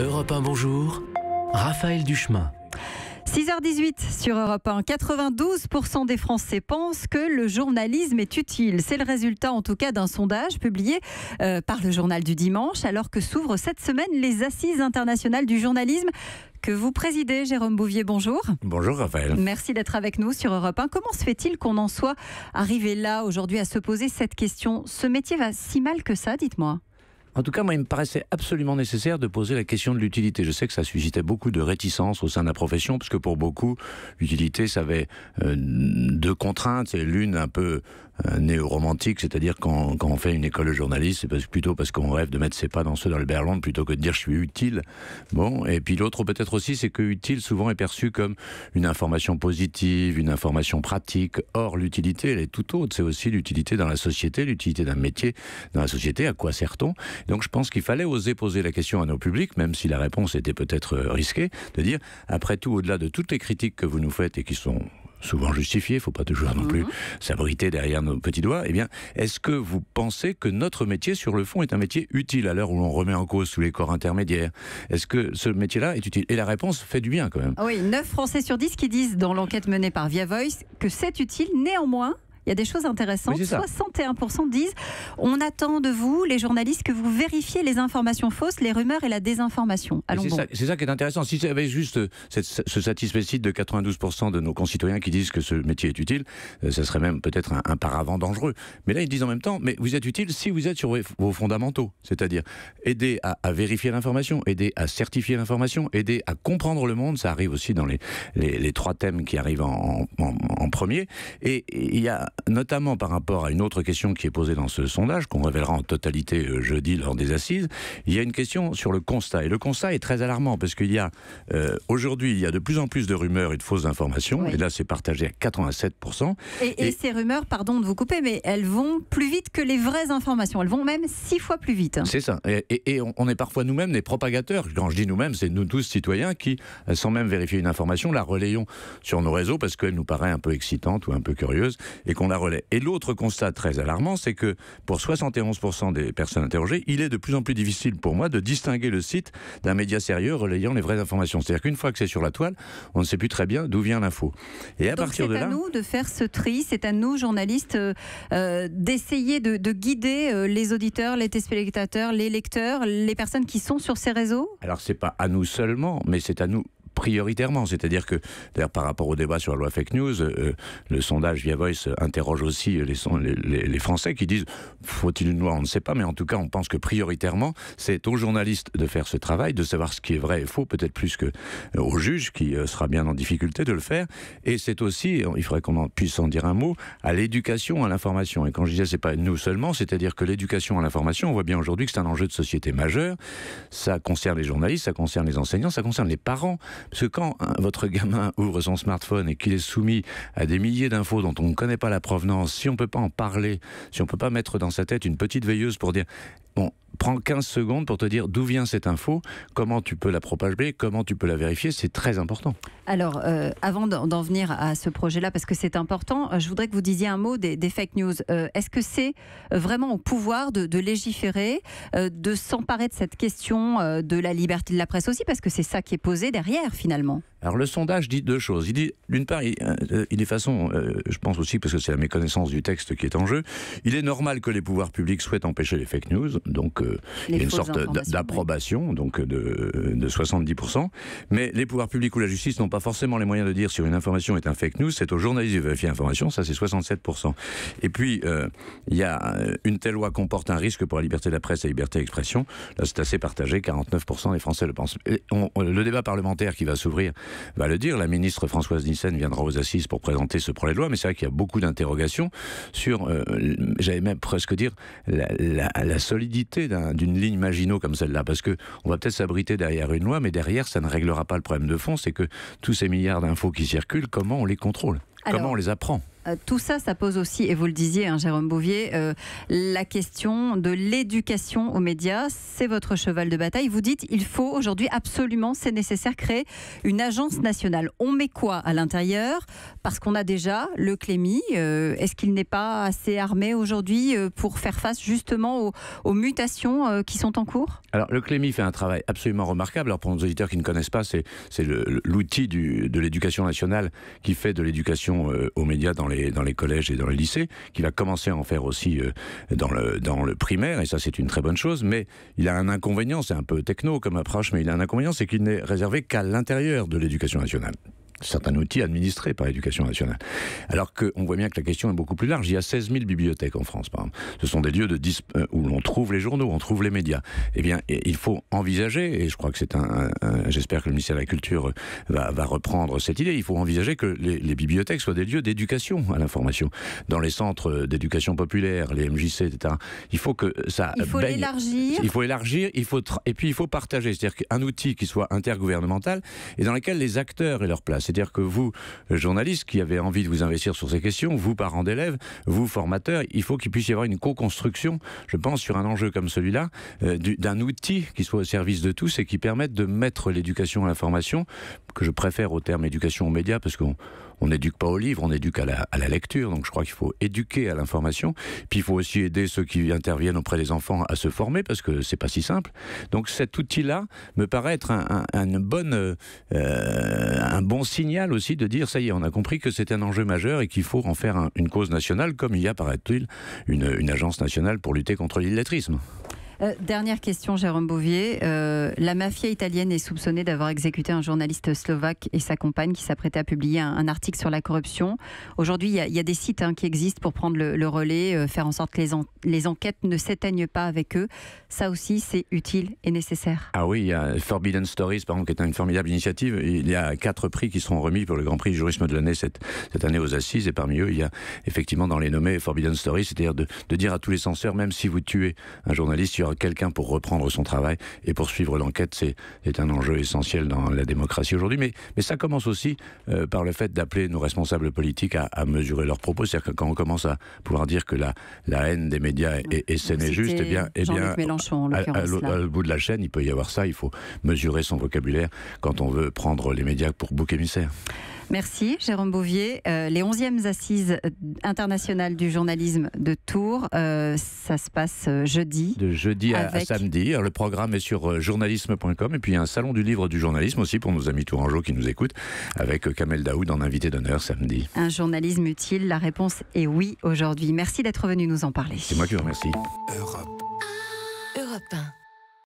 Europe 1 Bonjour, Raphaël Duchemin. 6h18 sur Europe 1. 92% des Français pensent que le journalisme est utile. C'est le résultat en tout cas d'un sondage publié euh, par le journal du dimanche alors que s'ouvrent cette semaine les assises internationales du journalisme que vous présidez, Jérôme Bouvier. Bonjour. Bonjour Raphaël. Merci d'être avec nous sur Europe 1. Comment se fait-il qu'on en soit arrivé là aujourd'hui à se poser cette question Ce métier va si mal que ça, dites-moi. En tout cas, moi, il me paraissait absolument nécessaire de poser la question de l'utilité. Je sais que ça suscitait beaucoup de réticences au sein de la profession, puisque pour beaucoup, l'utilité, ça avait euh, deux contraintes. L'une un peu euh, néo-romantique, c'est-à-dire quand, on fait une école de journaliste, c'est parce, plutôt parce qu'on rêve de mettre ses pas dans ceux dans berland plutôt que de dire je suis utile. Bon, et puis l'autre peut-être aussi, c'est que utile souvent est perçu comme une information positive, une information pratique. Or, l'utilité, elle est tout autre. C'est aussi l'utilité dans la société, l'utilité d'un métier dans la société. À quoi sert-on Donc, je pense qu'il fallait oser poser la question à nos publics, même si la réponse était peut-être euh, risquée, de dire, après tout, au-delà de toutes les critiques que vous nous faites et qui sont souvent justifié, il faut pas toujours non plus mhm. s'abriter derrière nos petits doigts, eh bien, est-ce que vous pensez que notre métier, sur le fond, est un métier utile à l'heure où l'on remet en cause tous les corps intermédiaires Est-ce que ce métier-là est utile Et la réponse fait du bien quand même. Ah oui, 9 Français sur 10 qui disent dans l'enquête menée par Via Voice que c'est utile. Néanmoins, il y a des choses intéressantes. 61% disent on attend de vous, les journalistes, que vous vérifiez les informations fausses, les rumeurs et la désinformation. C'est bon. ça, ça, qui est intéressant. Si avait juste euh, ce satisfait de 92% de nos concitoyens qui disent que ce métier est utile, euh, ça serait même peut-être un, paravent dangereux. Mais là, ils disent en même temps mais vous êtes utile si vous êtes sur vos fondamentaux, c'est-à-dire aider à, vérifier l'information, aider à certifier l'information, aider à comprendre le monde. Ça arrive aussi dans les, les, trois thèmes qui arrivent en, en premier. Et il y a notamment par rapport à une autre question qui est posée dans ce sondage, qu'on révélera en totalité euh, jeudi lors des assises, il y a une question sur le constat. Et le constat est très alarmant, parce qu'il y a, euh, aujourd'hui, il y a de plus en plus de rumeurs et de fausses informations, et là c'est partagé à 87%. Et, ces rumeurs, pardon de vous couper, mais elles vont plus vite que les vraies informations, elles vont même six fois plus vite. C'est ça, et, on, est parfois nous-mêmes des propagateurs, quand je dis nous-mêmes, c'est nous tous citoyens qui, euh, sans même vérifier une information, la relayons sur nos réseaux parce qu'elle nous paraît un peu excitante ou un peu curieuse, et qu'on la Et l'autre constat très alarmant, c'est que pour 71% des personnes interrogées, il est de plus en plus difficile pour moi de distinguer le site d'un média sérieux relayant les vraies informations. C'est-à-dire qu'une fois que c'est sur la toile, on ne sait plus très bien d'où vient l'info. Et à partir de là. C'est à nous de faire ce tri, c'est à nous, journalistes, euh, euh, d'essayer de, de, guider euh, les auditeurs, les téléspectateurs, les lecteurs, les personnes qui sont sur ces réseaux Alors, c'est pas à nous seulement, mais c'est à nous prioritairement. C'est-à-dire que, d'ailleurs, par rapport au débat sur la loi fake news, euh, euh, le sondage Via Voice interroge aussi les, les Français qui disent faut-il une loi On ne sait pas, mais en tout cas, on pense que prioritairement, c'est aux journalistes de faire ce travail, de savoir ce qui est vrai et faux, peut-être plus que euh, au juge qui sera bien en difficulté de le faire. Et c'est aussi, il faudrait qu'on puisse en dire un mot, à l'éducation, à l'information. Et quand je disais c'est pas nous seulement, c'est-à-dire que l'éducation à l'information, on voit bien aujourd'hui que c'est un enjeu de société majeur. Ça concerne les journalistes, ça concerne les enseignants, ça concerne les parents. Parce que quand hein, votre gamin ouvre son smartphone et qu'il est soumis à des milliers d'infos dont on ne connaît pas la provenance, si on ne peut pas en parler, si on ne peut pas mettre dans sa tête une petite veilleuse pour dire, bon, prends 15 secondes pour te dire d'où vient cette info, comment tu peux la propager, comment tu peux la vérifier, c'est très important. Alors, euh, avant d'en venir à ce projet-là, parce que c'est important, euh, je voudrais que vous disiez un mot des, fake news. Euh, est-ce que c'est vraiment au pouvoir de, légiférer, de s'emparer de cette question de la liberté de la presse aussi, parce que c'est ça qui est posé derrière finalement alors le sondage dit deux choses. Il dit, d'une part, il, euh, est façon, euh, je pense aussi parce que c'est la méconnaissance du texte qui est en jeu, il est normal que les pouvoirs publics souhaitent empêcher les fake news, donc euh, il y a une sorte d'approbation donc de, 70%, mais les pouvoirs publics ou la justice n'ont pas forcément les moyens de dire si une information est un fake news, c'est aux journalistes de vérifier l'information, ça c'est 67%. Et puis, il y a une telle loi comporte un risque pour la liberté de la presse et la liberté d'expression, là c'est assez partagé, 49% des Français le pensent. le débat parlementaire qui va s'ouvrir, va le dire. La ministre Françoise Nissen viendra aux assises pour présenter ce projet de loi, mais c'est vrai qu'il y a beaucoup d'interrogations sur, euh, j'allais même presque dire, la, solidité d'une ligne Maginot comme celle-là, parce qu'on va peut-être s'abriter derrière une loi, mais derrière, ça ne réglera pas le problème de fond, c'est que tous ces milliards d'infos qui circulent, comment on les contrôle Comment on les apprend euh, tout ça, ça pose aussi, et vous le disiez, hein, Jérôme Bouvier, euh, la question de l'éducation aux médias. C'est votre cheval de bataille. Vous dites, il faut aujourd'hui absolument, c'est nécessaire, créer une agence nationale. On met quoi à l'intérieur Parce qu'on a déjà le Clémy. Euh, est-ce qu'il n'est pas assez armé aujourd'hui pour faire face justement aux, mutations qui sont en cours Alors, le Clémy fait un travail absolument remarquable. Alors, pour nos auditeurs qui ne connaissent pas, c'est l'outil de l'éducation nationale qui fait de l'éducation aux médias dans les dans les collèges et dans les lycées, qu'il a commencé à en faire aussi euh, dans le, dans le primaire, et ça c'est une très bonne chose, mais il a un inconvénient, c'est un peu techno comme approche, mais il a un inconvénient, c'est qu'il n'est réservé qu'à l'intérieur de l'éducation nationale certains outils administrés par l'éducation nationale. Alors qu'on voit bien que la question est beaucoup plus large. Il y a 16 000 bibliothèques en France, par exemple. Ce sont des lieux de euh, où l'on trouve les journaux, on trouve les médias. Eh bien, il faut envisager, et je crois que c'est un, j'espère que le ministère de la Culture va, reprendre cette idée, il faut envisager que les, bibliothèques soient des lieux d'éducation à l'information. Dans les centres d'éducation populaire, les MJC, etc., il faut que ça... Il faut baigne. élargir. Il faut élargir, il faut et puis il faut partager. C'est-à-dire qu'un outil qui soit intergouvernemental et dans lequel les acteurs aient leur place c'est-à-dire que vous, journalistes qui avez envie de vous investir sur ces questions, vous, parents d'élèves, vous, formateurs, il faut qu'il puisse y avoir une co-construction, je pense, sur un enjeu comme celui-là, euh, d'un outil qui soit au service de tous et qui permette de mettre l'éducation à la formation, que je préfère au terme éducation aux médias, parce qu'on on n'éduque pas au livre, on éduque à la, lecture. Donc je crois qu'il faut éduquer à l'information. Puis il faut aussi aider ceux qui interviennent auprès des enfants à se former parce que c'est pas si simple. Donc cet outil-là me paraît être un, euh, bon signal aussi de dire ça y est, on a compris que c'est un enjeu majeur et qu'il faut en faire une cause nationale, comme il y a, paraît-il, une, une agence nationale pour lutter contre l'illettrisme. Euh, dernière question, Jérôme Bouvier. Euh, la mafia italienne est soupçonnée d'avoir exécuté un journaliste slovaque et sa compagne qui s'apprêtait à publier un, article sur la corruption. Aujourd'hui, il y, y, a des sites hein, qui existent pour prendre le, relais, euh, faire en sorte que les, enquêtes ne s'éteignent pas avec eux. Ça aussi, c'est utile et nécessaire. Ah oui, il y a Forbidden Stories, par exemple, qui est une formidable initiative. Il y a quatre prix qui seront remis pour le Grand Prix du jurisme de l'année cette, année aux Assises. Et parmi eux, il y a effectivement dans les nommés Forbidden Stories, c'est-à-dire de, de, dire à tous les censeurs, même si vous tuez un journaliste, quelqu'un pour reprendre son travail et poursuivre l'enquête, c'est un enjeu essentiel dans la démocratie aujourd'hui. Mais, mais ça commence aussi euh, par le fait d'appeler nos responsables politiques à, mesurer leurs propos. C'est-à-dire que quand on commence à pouvoir dire que la, la haine des médias est, saine et juste, eh bien, eh bien Mélenchon, bout de la chaîne, il peut y avoir ça. Il faut mesurer son vocabulaire quand on veut prendre les médias pour bouc émissaire. Merci Jérôme Bouvier. Euh, les 11e assises internationales du journalisme de Tours, euh, ça se passe euh, jeudi. De jeudi à, samedi. le programme est sur journalisme.com et puis un salon du livre du journalisme aussi pour nos amis tourangeaux qui nous écoutent avec Kamel Daoud en invité d'honneur samedi. Un journalisme utile, la réponse est oui aujourd'hui. Merci d'être venu nous en parler. C'est moi qui vous remercie. Europe.